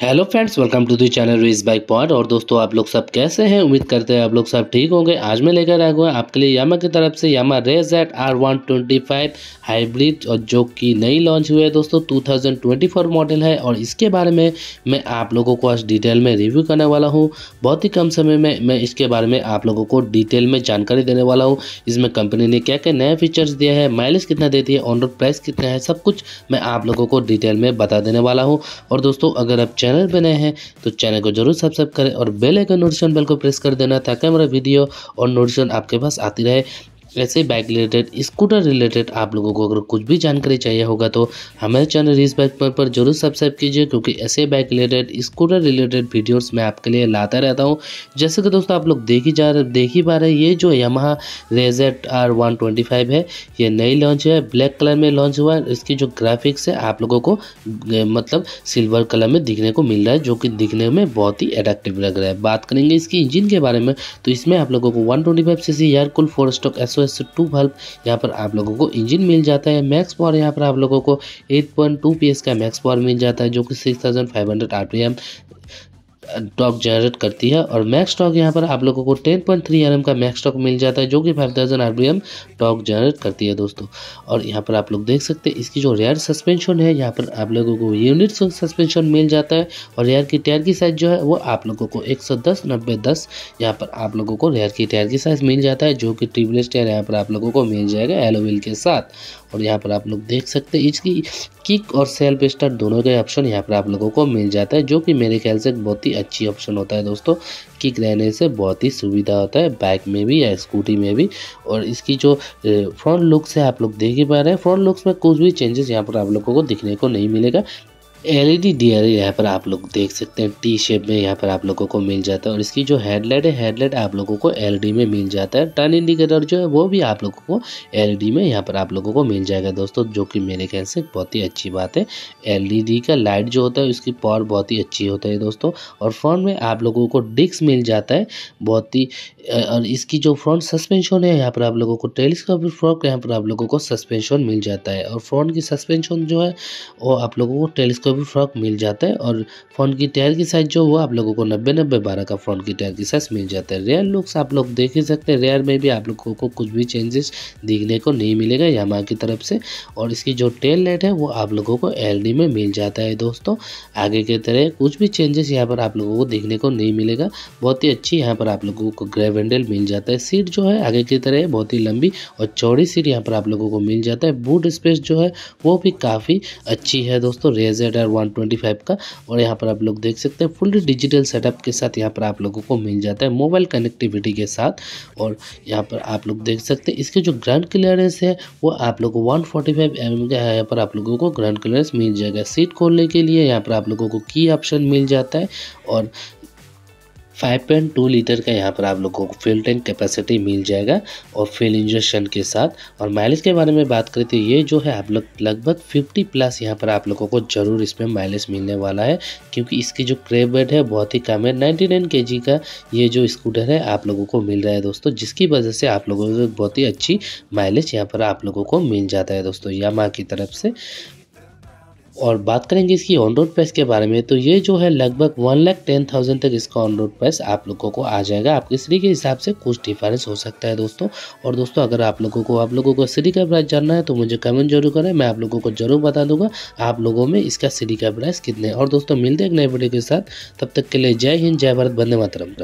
hello friends welcome to the channel race bike pod और दोस्तों आप लोग सब कैसे हैं उम्मीद करते हैं आप लोग सब ठीक होंगे आज मैं लेकर आया हूं आपके लिए यामा की तरफ से यामा रेज एट R one twenty five hybrid और जो कि नई लॉन्च हुई है दोस्तों 2024 मॉडल है और इसके बारे में मैं आप लोगों को आज डिटेल में रिव्यू करने वाला हूँ बहुत ही कम समय में मैं इसके बारे में आप लोगों को डिटेल में जानकारी देने वाला हूँ इसमें कंपनी ने क्या क्या नए फीचर्स दिया है माइलेज कितना देती है ऑनरोड प्राइस कितना है सब कुछ मैं आप लोगों को डिटेल में बता देने वाला हूँ और दोस्तों अगर आप चैनल पर नए हैं तो चैनल को जरूर सब्सक्राइब करें और बेल आइकन नोटिफिकेशन बेल को प्रेस कर देना ताकि हमारा वीडियो और नोटिफिकेशन आपके पास आती रहे ऐसे बाइक रिलेटेड स्कूटर रिलेटेड आप लोगों को अगर कुछ भी जानकारी चाहिए होगा तो हमारे चैनल रिस बाइक पर, पर जरूर सब्सक्राइब कीजिए क्योंकि ऐसे bike related scooter related videos मैं आपके लिए लाता रहता हूँ जैसे कि दोस्तों आप लोग देख ही जा रहे देख ही पा रहे ये जो यमहा रेजेट आर वन है ये नई लॉन्च है ब्लैक कलर में लॉन्च हुआ है इसकी जो ग्राफिक्स है आप लोगों को मतलब सिल्वर कलर में दिखने को मिल रहा है जो कि दिखने में बहुत ही अट्रैक्टिव लग रहा है बात करेंगे इसकी इंजिन के बारे में तो इसमें आप लोगों को one twenty five C C air cooled four stroke S O सौ एस टू बल्ब यहाँ पर आप लोगों को इंजन मिल जाता है मैक्स पावर यहाँ पर आप लोगों को eight point two P S का मैक्स पावर मिल जाता है जो कि six thousand five hundred R P M torque generate करती है और मैक्स टॉक यहाँ पर आप लोगों को 10.3 पॉइंट का मैक्स स्टॉक मिल जाता है जो कि 5000 थाउजेंड टॉक जनरेट करती है दोस्तों और यहाँ पर आप लोग देख सकते हैं इसकी जो रेयर सस्पेंशन है यहाँ पर आप लोगों को यूनिट सस्पेंशन मिल जाता है और रेयर की टायर की साइज़ जो है वो आप लोगों को एक सौ दस नब्बे दस यहाँ पर आप लोगों को रेयर की टायर की साइज़ मिल जाता है जो कि ट्यूबलेस टायर यहाँ पर आप लोगों को मिल जाएगा एलोविल के साथ और यहाँ पर आप लोग देख सकते हैं इसकी किक और सेल्फ स्टार्ट दोनों के ऑप्शन यहाँ पर आप लोगों को मिल जाता है जो कि मेरे ख्याल से बहुत ही अच्छी ऑप्शन होता है दोस्तों किक रहने से बहुत ही सुविधा होता है बाइक में भी या स्कूटी में भी और इसकी जो फ्रंट लुक्स है आप लोग देख ही पा रहे हैं फ्रंट लुक्स में कुछ भी चेंजेस यहाँ पर आप लोगों को दिखने को नहीं मिलेगा एलईडी डियर e यहाँ पर आप लोग देख सकते हैं टी शेप में यहाँ पर आप लोगों को मिल जाता है और इसकी जो हेडलाइट है हेडलाइट आप लोगों को एलईडी में मिल जाता है टर्न इंडिकेटर जो है वो भी आप लोगों को एलईडी में यहाँ पर आप लोगों को मिल जाएगा दोस्तों जो कि मेरे ख्याल से बहुत ही अच्छी बात है डी e का लाइट जो होता है उसकी पावर बहुत ही अच्छी होता है दोस्तों और फ्रंट में आप लोगों को डिस्क मिल जाता है बहुत ही और इसकी जो फ्रंट सस्पेंशन है यहाँ पर आप लोगों को टेलीस्कोप फ्रॉक यहाँ पर आप लोगों को सस्पेंशन मिल जाता है और फ्रंट की सस्पेंशन जो है वो आप लोगों को टेलीस्कोप भी फ्रॉक मिल जाता है और फ्रंट की टायर की साइज़ जो हुआ आप लोगों को नब्बे नब्बे बारह का फ्रंट की टायर की साइज़ मिल जाता है रेयर लुक्स आप लोग देख ही सकते हैं रेयर में भी आप लोगों को कुछ भी चेंजेस देखने को नहीं मिलेगा यामा की तरफ से और इसकी जो टेल लाइट है वो आप लोगों को एल में मिल जाता है दोस्तों आगे की तरह कुछ भी चेंजेस यहाँ पर आप लोगों को देखने को नहीं मिलेगा बहुत ही अच्छी यहाँ पर आप लोगों को ग्रे वेंडल मिल जाता है सीट जो है आगे की तरह बहुत ही लंबी और चौड़ी सीट यहाँ पर आप लोगों को मिल जाता है बूट स्पेस जो है वो भी काफ़ी अच्छी है दोस्तों रेजर हजार वन ट्वेंटी फाइव का और यहाँ पर आप लोग देख सकते हैं फुल डिजिटल सेटअप के साथ यहाँ पर आप लोगों को मिल जाता है मोबाइल कनेक्टिविटी के साथ और यहाँ पर आप लोग देख सकते हैं इसके जो ग्रांड क्लियरेंस है वो आप लोग वन फोर्टी फाइव एम का यहाँ पर आप लोगों को ग्रांड क्लियरेंस मिल जाएगा सीट खोलने के लिए यहाँ पर आप लोगों को की ऑप्शन मिल जाता है और 5.2 लीटर का यहाँ पर आप लोगों को फ्यूल टैंक कैपेसिटी मिल जाएगा और फ्यूल इंजेक्शन के साथ और माइलेज के बारे में बात करें तो ये जो है आप लोग लगभग 50 प्लस यहाँ पर आप लोगों को ज़रूर इसमें माइलेज मिलने वाला है क्योंकि इसकी जो क्रेबेड है बहुत ही कम है 99 केजी का ये जो स्कूटर है आप लोगों को मिल रहा है दोस्तों जिसकी वजह से आप लोगों को बहुत ही अच्छी माइलेज यहाँ पर आप लोगों को मिल जाता है दोस्तों यामा की तरफ से और बात करेंगे इसकी ऑन रोड प्राइस के बारे में तो ये जो है लगभग वन लाख टेन थाउजेंड तक इसका ऑन रोड प्राइस आप लोगों को आ जाएगा आपके सीरी के हिसाब से कुछ डिफरेंस हो सकता है दोस्तों और दोस्तों अगर आप लोगों को आप लोगों को सीरी का प्राइस जानना है तो मुझे कमेंट जरूर करें मैं आप लोगों को जरूर बता दूंगा आप लोगों में इसका सीरी का प्राइस कितने और दोस्तों मिलते हैं एक नए वीडियो के साथ तब तक के लिए जय हिंद जय भारत बंदे मातरम